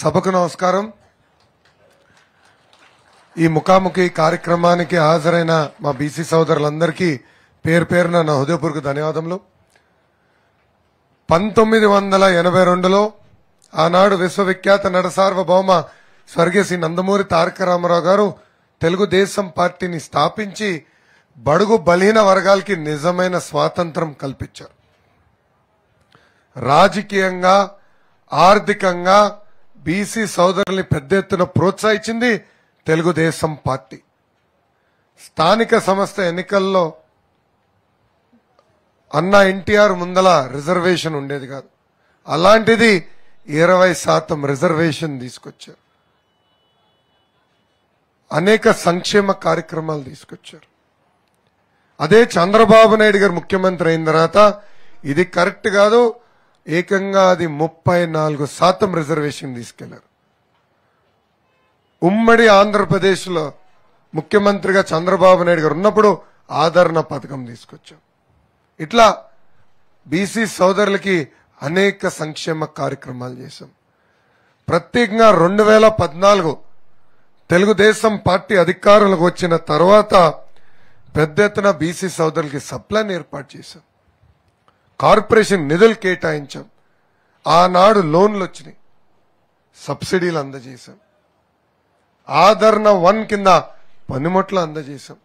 సభకు నమస్కారం ఈ ముఖాముఖి కార్యక్రమానికి హాజరైన మా బీసీ సోదరులందరికీ పేరు పేరున నా హృదయపూర్వక ధన్యవాదములు పంతొమ్మిది వందల ఎనభై రెండులో ఆనాడు విశ్వవిఖ్యాత నడసార్వభౌమ స్వర్గీయ శ్రీ నందమూరి తారక రామారావు గారు తెలుగుదేశం పార్టీని స్థాపించి బడుగు బలహీన వర్గాలకి నిజమైన స్వాతంత్రం కల్పించారు రాజకీయంగా ఆర్థికంగా బీసీ సోదరుల్ని పెద్ద ఎత్తున ప్రోత్సహించింది తెలుగుదేశం పార్టీ స్థానిక సంస్థ ఎన్నికల్లో అన్న ఎన్టీఆర్ ముందల రిజర్వేషన్ ఉండేది కాదు అలాంటిది ఇరవై శాతం రిజర్వేషన్ తీసుకొచ్చారు అనేక సంక్షేమ కార్యక్రమాలు తీసుకొచ్చారు అదే చంద్రబాబు నాయుడు గారు ముఖ్యమంత్రి అయిన తర్వాత ఇది కరెక్ట్ కాదు ఏకంగా అది ముప్పై నాలుగు శాతం రిజర్వేషన్ తీసుకెళ్లారు ఉమ్మడి ఆంధ్రప్రదేశ్లో ముఖ్యమంత్రిగా చంద్రబాబు నాయుడు గారు ఉన్నప్పుడు ఆదరణ పథకం తీసుకొచ్చాం ఇట్లా బీసీ సోదరులకి అనేక సంక్షేమ కార్యక్రమాలు చేశాం ప్రత్యేకంగా రెండు వేల పద్నాలుగు తెలుగుదేశం పార్టీ అధికారులకు వచ్చిన తర్వాత పెద్ద ఎత్తున బీసీ సోదరులకి సప్లైన్ ఏర్పాటు చేశాం కార్పొరేషన్ నిధులు కేటాయించాం ఆనాడు లోన్లు వచ్చినాయి సబ్సిడీలు అందజేశాం ఆదరణ వన్ కింద పనిముట్లు అందజేశాం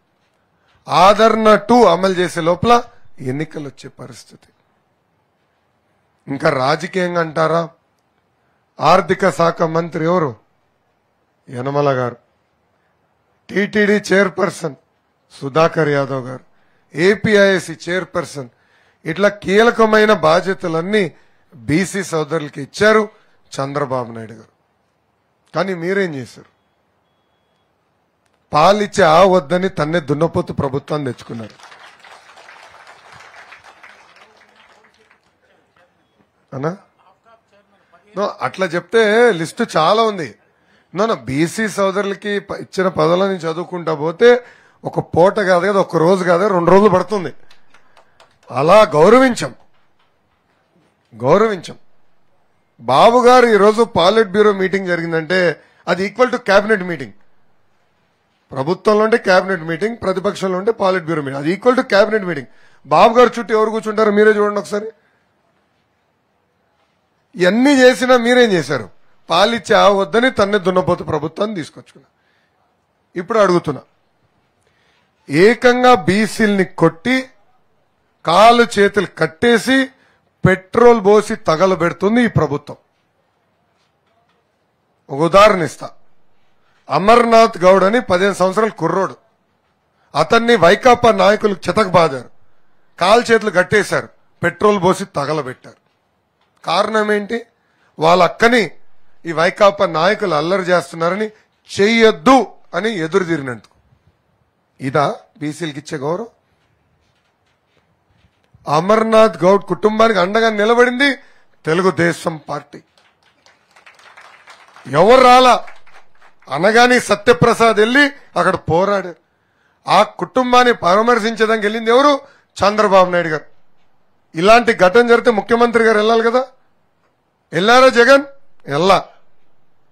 ఆదరణ టూ అమలు చేసే లోపల ఎన్నికలు వచ్చే పరిస్థితి ఇంకా రాజకీయంగా అంటారా ఆర్థిక శాఖ మంత్రి ఎవరు యనమల గారు టీటీడీ చైర్పర్సన్ సుధాకర్ యాదవ్ గారు ఏపీఐఎస్సి చైర్పర్సన్ ఇట్లా కీలకమైన బాధ్యతలన్నీ బీసీ సోదరులకి ఇచ్చారు చంద్రబాబు నాయుడు గారు కానీ మీరేం చేశారు పాలిచ్చే ఆ వద్దని తన్నే దున్నపోతు ప్రభుత్వాన్ని తెచ్చుకున్నారు అనా అట్లా చెప్తే లిస్టు చాలా ఉంది నన్ను బీసీ సోదరులకి ఇచ్చిన పదవులని చదువుకుంటా పోతే ఒక పూట కాదు కదా ఒక రోజు కాదు రెండు రోజులు పడుతుంది అలా గౌరవించం గౌరవించం బాబు గారు ఈరోజు పాలెట్ బ్యూరో మీటింగ్ జరిగిందంటే అది ఈక్వల్ టు కేబినెట్ మీటింగ్ ప్రభుత్వంలో ఉంటే కేబినెట్ మీటింగ్ ప్రతిపక్షంలో ఉంటే పాలెట్ బ్యూరో మీటింగ్ అది equal to cabinet meeting Babu గారు చుట్టూ ఎవరు కూర్చుంటారో మీరే చూడండి ఒకసారి ఇవన్నీ చేసినా మీరేం చేశారు పాలిచ్చే వద్దని తన్నే దున్నపోతు ప్రభుత్వాన్ని తీసుకొచ్చుకున్నా ఇప్పుడు అడుగుతున్నా ఏకంగా బీసీల్ని కొట్టి కాలు చేతులు కట్టేసి పెట్రోల్ పోసి తగలబెడుతుంది ఈ ప్రభుత్వం ఒక ఉదాహరణ ఇస్తా అమర్నాథ్ గౌడ్ అని పదిహేను సంవత్సరాలు కుర్రోడు అతన్ని వైకాపా నాయకులు చితకబాదారు కాలు చేతులు కట్టేశారు పెట్రోల్ పోసి తగలబెట్టారు కారణం ఏంటి వాళ్ళ అక్కని ఈ వైకాపా నాయకులు అల్లరి చేస్తున్నారని చెయ్యొద్దు అని ఎదురు తిరిగినందుకు ఇదా బీసీలకు ఇచ్చే గౌరవం అమర్నాథ్ గౌడ్ కుటుంబానికి అండగా నిలబడింది తెలుగుదేశం పార్టీ ఎవరు రాలా అనగానే సత్యప్రసాద్ వెళ్ళి అక్కడ పోరాడారు ఆ కుటుంబాన్ని పరామర్శించడానికి వెళ్ళింది ఎవరు చంద్రబాబు నాయుడు గారు ఇలాంటి ఘటన జరిగితే ముఖ్యమంత్రి గారు వెళ్ళాలి కదా వెళ్ళారా జగన్ వెళ్ళా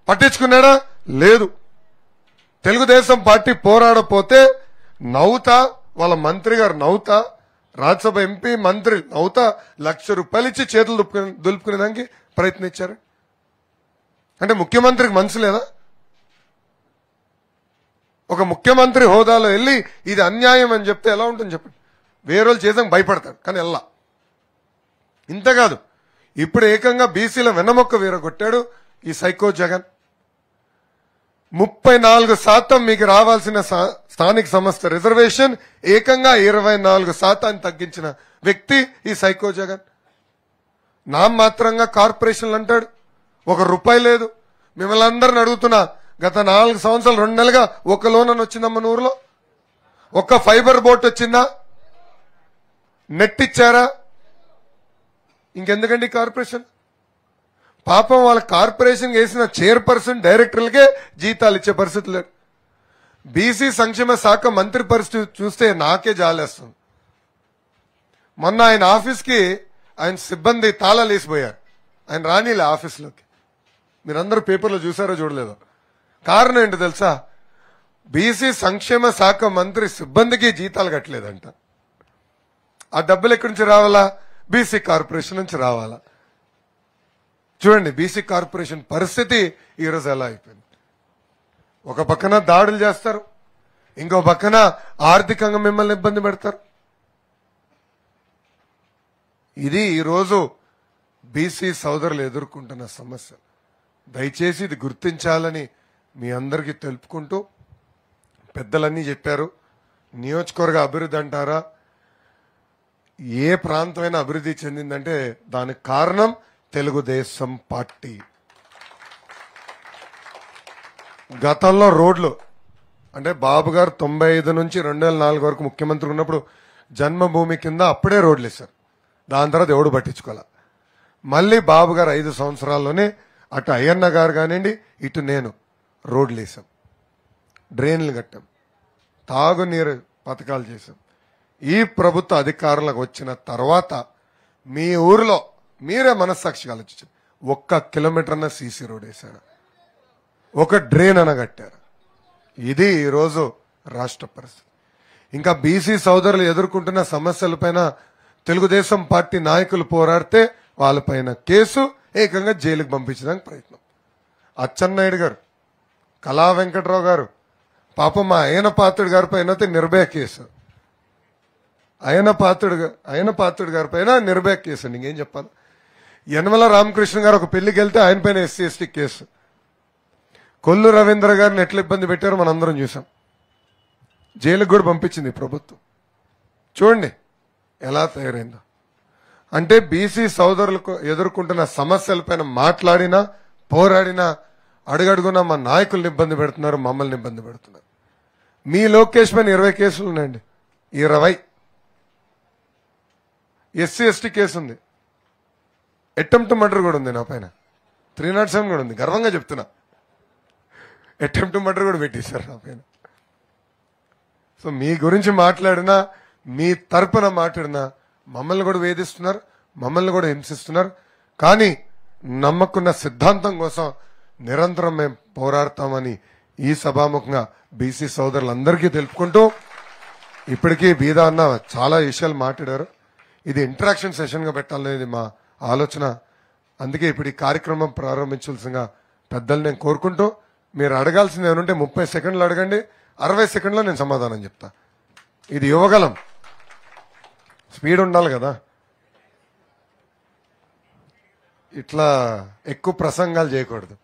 పట్టించుకున్నాడా లేదు తెలుగుదేశం పార్టీ పోరాడపోతే నవ్వుతా వాళ్ళ మంత్రి గారు నవ్వుతా రాజ్యసభ ఎంపీ మంత్రి నౌత లక్ష రూపాయలు ఇచ్చి చేతులు దులుపుకునే దులుపుకునేదానికి ప్రయత్నించారు అంటే ముఖ్యమంత్రికి మనసు లేదా ఒక ముఖ్యమంత్రి హోదాలో వెళ్ళి ఇది అన్యాయం అని చెప్తే ఎలా ఉంటుంది చెప్పండి వేరే వాళ్ళు చేసాక భయపడతాడు కానీ ఎలా ఇంతకాదు ఇప్పుడు ఏకంగా బీసీల వెన్నమొక్క కొట్టాడు ఈ సైకో జగన్ ముప్పై నాలుగు శాతం మీకు రావాల్సిన స్థానిక సంస్థ రిజర్వేషన్ ఏకంగా ఇరవై నాలుగు శాతాన్ని తగ్గించిన వ్యక్తి ఈ సైకో జగన్ నా మాత్రంగా కార్పొరేషన్లు అంటాడు ఒక రూపాయి లేదు మిమ్మల్ని అందరిని అడుగుతున్నా గత నాలుగు సంవత్సరాలు రెండు నెలలుగా ఒక లోన్ వచ్చిందా మన ఊర్లో ఒక్క ఫైబర్ బోట్ వచ్చిందా నెట్ ఇచ్చారా ఇంకెందుకండి కార్పొరేషన్ పాపం వాళ్ళ కార్పొరేషన్ వేసిన చైర్పర్సన్ డైరెక్టర్లకే జీతాలు ఇచ్చే పరిస్థితి లేదు బీసీ సంక్షేమ శాఖ మంత్రి పరిస్థితి చూస్తే నాకే జాలేస్తుంది మొన్న ఆయన ఆఫీస్కి ఆయన సిబ్బంది తాళాలు వేసిపోయారు ఆయన రానిలే ఆఫీస్లోకి మీరందరూ పేపర్లో చూసారో చూడలేదో కారణం ఏంటో తెలుసా బీసీ సంక్షేమ శాఖ మంత్రి సిబ్బందికి జీతాలు కట్టలేదంట ఆ డబ్బులు ఎక్కడి నుంచి రావాలా బీసీ కార్పొరేషన్ నుంచి రావాలా చూడండి బీసీ కార్పొరేషన్ పరిస్థితి ఈరోజు ఎలా అయిపోయింది ఒక పక్కన దాడులు చేస్తారు ఇంకో పక్కన ఆర్థికంగా మిమ్మల్ని ఇబ్బంది పెడతారు ఇది ఈరోజు బీసీ సోదరులు ఎదుర్కొంటున్న సమస్య దయచేసి ఇది గుర్తించాలని మీ అందరికీ తెలుపుకుంటూ పెద్దలన్నీ చెప్పారు నియోజకవర్గ అభివృద్ధి అంటారా ఏ ప్రాంతమైనా అభివృద్ధి చెందిందంటే దానికి కారణం తెలుగుదేశం పార్టీ గతంలో రోడ్లు అంటే బాబు గారు తొంభై ఐదు నుంచి రెండు వేల నాలుగు వరకు ముఖ్యమంత్రి ఉన్నప్పుడు జన్మభూమి కింద అప్పుడే రోడ్లు వేశారు దాని తర్వాత ఎవడు పట్టించుకోవాలి మళ్ళీ బాబు గారు ఐదు సంవత్సరాల్లోనే అటు అయ్యన్న గారు కానివ్వండి ఇటు నేను రోడ్లు వేసాం డ్రైన్లు కట్టాం తాగునీరు పథకాలు చేసాం ఈ ప్రభుత్వ అధికారులకు వచ్చిన తర్వాత మీ ఊరిలో మీరే మనస్సాక్షిగా ఆలోచించారు ఒక్క కిలోమీటర్ అన్న సీసీ రోడ్ వేశారు ఒక డ్రైన్ అన్న కట్టారు ఇది ఈరోజు రాష్ట్ర పరిస్థితి ఇంకా బీసీ సోదరులు ఎదుర్కొంటున్న సమస్యలపైన తెలుగుదేశం పార్టీ నాయకులు పోరాడితే వాళ్ళపైన కేసు ఏకంగా జైలుకు పంపించడానికి ప్రయత్నం అచ్చెన్నాయుడు గారు కళా వెంకట్రావు గారు పాపం మా అయన పాత్రుడు గారి పైన నిర్భయ కేసు అయన పాత్రుడు అయన పాత్రుడు గారి పైన నిర్భయ కేసు అండి ఇంకేం చెప్పాలి యనమల రామకృష్ణ గారు ఒక పెళ్లికి వెళ్తే ఆయన పైన SC ST case Kollu Ravindra గారిని ఎట్లా ఇబ్బంది పెట్టారో మనందరం చూసాం జైలుకు కూడా పంపించింది ప్రభుత్వం చూడండి ఎలా తయారైందో అంటే బీసీ సోదరులకు ఎదుర్కొంటున్న పైన మాట్లాడినా పోరాడినా అడుగడుగున మా నాయకులను ఇబ్బంది పెడుతున్నారు మమ్మల్ని ఇబ్బంది పెడుతున్నారు మీ లోకేష్ పైన ఇరవై కేసులు ఉన్నాయండి ఇరవై ఎస్సీ ఎస్టీ కేసు ఉంది అటెంప్ట్ మర్డర్ కూడా ఉంది నా పైన త్రీ నాట్ సెవెన్ కూడా ఉంది గర్వంగా చెప్తున్నా అటెంప్ట్ మర్డర్ కూడా పెట్టేశారు నా పైన సో మీ గురించి మాట్లాడినా మీ తరపున మాట్లాడినా మమ్మల్ని కూడా వేధిస్తున్నారు మమ్మల్ని కూడా హింసిస్తున్నారు కానీ నమ్మకున్న సిద్ధాంతం కోసం నిరంతరం మేము పోరాడతామని ఈ సభాముఖంగా బీసీ సోదరులందరికీ తెలుపుకుంటూ ఇప్పటికీ బీదా అన్న చాలా విషయాలు మాట్లాడారు ఇది ఇంటరాక్షన్ సెషన్గా పెట్టాలనేది మా ఆలోచన అందుకే ఇప్పుడు ఈ కార్యక్రమం ప్రారంభించాల్సిన పెద్దలు నేను కోరుకుంటూ మీరు అడగాల్సింది ఏమంటే ముప్పై సెకండ్లు అడగండి అరవై సెకండ్లో నేను సమాధానం చెప్తా ఇది యువగలం స్పీడ్ ఉండాలి కదా ఇట్లా ఎక్కువ ప్రసంగాలు చేయకూడదు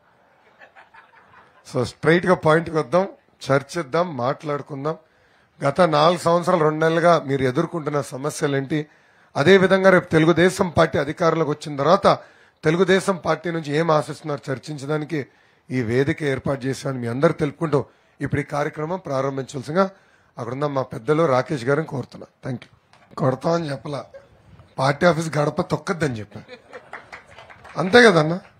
సో స్ట్రైట్గా పాయింట్కి వద్దాం చర్చిద్దాం మాట్లాడుకుందాం గత నాలుగు సంవత్సరాలు రెండు నెలలుగా మీరు ఎదుర్కొంటున్న సమస్యలు ఏంటి అదేవిధంగా రేపు తెలుగుదేశం పార్టీ అధికారంలోకి వచ్చిన తర్వాత తెలుగుదేశం పార్టీ నుంచి ఏం ఆశిస్తున్నారు చర్చించడానికి ఈ వేదిక ఏర్పాటు చేశాను మీ అందరు తెలుపుకుంటూ ఇప్పుడు ఈ కార్యక్రమం ప్రారంభించవలసిగా అక్కడున్న మా పెద్దలు రాకేష్ గారిని కోరుతున్నా థ్యాంక్ యూ కొడతామని చెప్పలా పార్టీ ఆఫీస్ గడప తొక్కద్దని చెప్పాను అంతే కదన్నా